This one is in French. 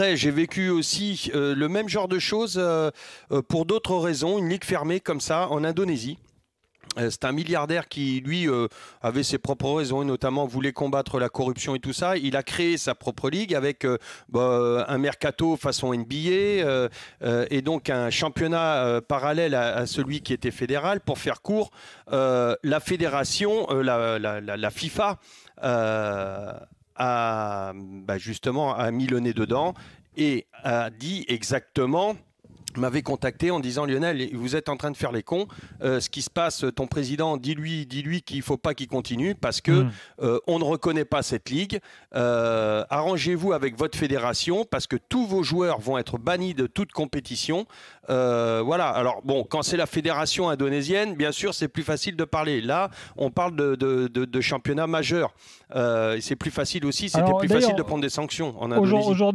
Après, j'ai vécu aussi euh, le même genre de choses euh, euh, pour d'autres raisons, une ligue fermée comme ça en Indonésie. C'est un milliardaire qui, lui, avait ses propres raisons et notamment voulait combattre la corruption et tout ça. Il a créé sa propre ligue avec bah, un mercato façon NBA et donc un championnat parallèle à, celui qui était fédéral. Pour faire court, la fédération, la, la, la, la, FIFA, a bah, justement a mis le nez dedans et a dit exactement m'avait contacté en disant Lionel, vous êtes en train de faire les cons. Euh, ce qui se passe, ton président, dis-lui, dis-lui qu'il faut pas qu'il continue parce que hmm. euh, on ne reconnaît pas cette ligue. Euh, arrangez-vous avec votre fédération parce que tous vos joueurs vont être bannis de toute compétition. voilà. Alors bon, quand c'est la fédération indonésienne, bien sûr, c'est plus facile de parler. Là, on parle de, de, championnat majeur. c'est plus facile aussi. C'était plus facile de prendre des sanctions en Indonésie. Aujourd'hui.